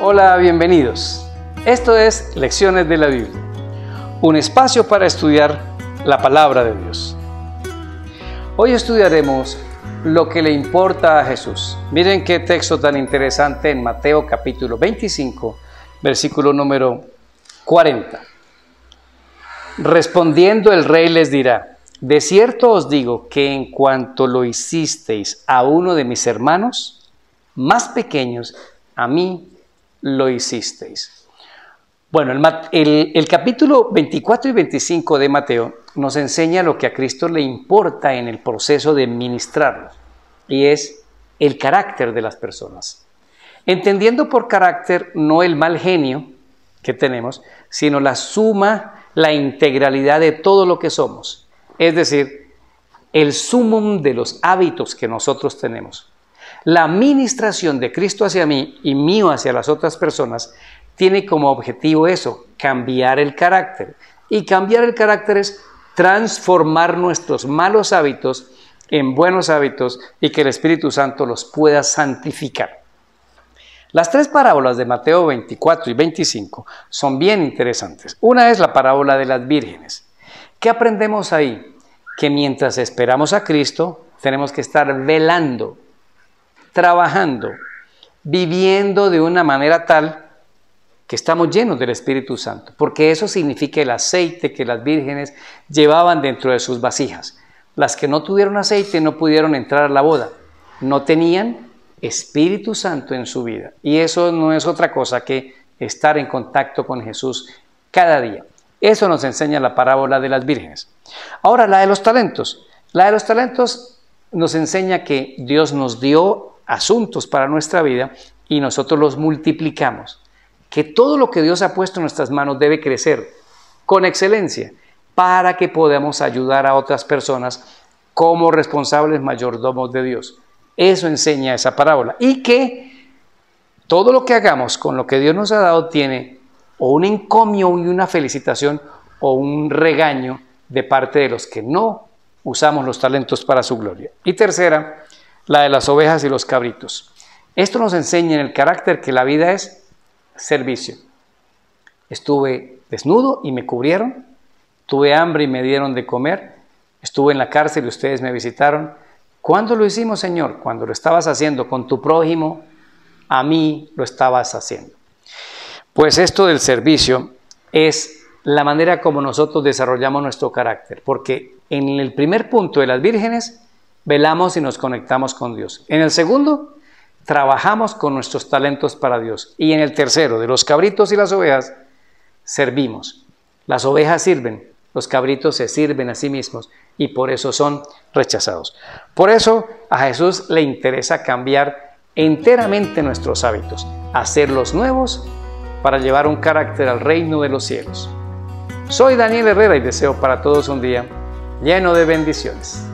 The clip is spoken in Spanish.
Hola, bienvenidos. Esto es Lecciones de la Biblia, un espacio para estudiar la palabra de Dios. Hoy estudiaremos lo que le importa a Jesús. Miren qué texto tan interesante en Mateo capítulo 25, versículo número 40. Respondiendo el rey les dirá, de cierto os digo que en cuanto lo hicisteis a uno de mis hermanos, más pequeños, a mí lo hicisteis. Bueno, el, capítulo 24 y 25 de Mateo nos enseña lo que a Cristo le importa en el proceso de ministrarlo, y es el carácter de las personas. Entendiendo por carácter no el mal genio que tenemos, sino la suma, la integralidad de todo lo que somos, es decir, el sumum de los hábitos que nosotros tenemos. La ministración de Cristo hacia mí y mío hacia las otras personas tiene como objetivo eso, cambiar el carácter. Y cambiar el carácter es transformar nuestros malos hábitos en buenos hábitos y que el Espíritu Santo los pueda santificar. Las tres parábolas de Mateo 24 y 25 son bien interesantes. Una es la parábola de las vírgenes. ¿Qué aprendemos ahí? Que mientras esperamos a Cristo, tenemos que estar velando, trabajando, viviendo de una manera tal que estamos llenos del Espíritu Santo, porque eso significa el aceite que las vírgenes llevaban dentro de sus vasijas. Las que no tuvieron aceite no pudieron entrar a la boda, no tenían Espíritu Santo en su vida. Y eso no es otra cosa que estar en contacto con Jesús cada día. Eso nos enseña la parábola de las vírgenes. Ahora, la de los talentos. La de los talentos nos enseña que Dios nos dio asuntos para nuestra vida y nosotros los multiplicamos. Que todo lo que Dios ha puesto en nuestras manos debe crecer con excelencia para que podamos ayudar a otras personas como responsables mayordomos de Dios. Eso enseña esa parábola. Y que todo lo que hagamos con lo que Dios nos ha dado tiene o un encomio y una felicitación o un regaño de parte de los que no usamos los talentos para su gloria. Y tercera, la de las ovejas y los cabritos. Esto nos enseña en el carácter que la vida es servicio. Estuve desnudo y me cubrieron, tuve hambre y me dieron de comer, estuve en la cárcel y ustedes me visitaron. ¿Cuándo lo hicimos, Señor? Cuando lo estabas haciendo con tu prójimo, a mí lo estabas haciendo. Pues esto del servicio es la manera como nosotros desarrollamos nuestro carácter, porque en el primer punto de las vírgenes velamos y nos conectamos con Dios. En el segundo, trabajamos con nuestros talentos para Dios. Y en el tercero, de los cabritos y las ovejas, servimos. Las ovejas sirven, los cabritos se sirven a sí mismos y por eso son rechazados. Por eso a Jesús le interesa cambiar enteramente nuestros hábitos, hacerlos nuevos para llevar un carácter al reino de los cielos. Soy Daniel Herrera y deseo para todos un día lleno de bendiciones.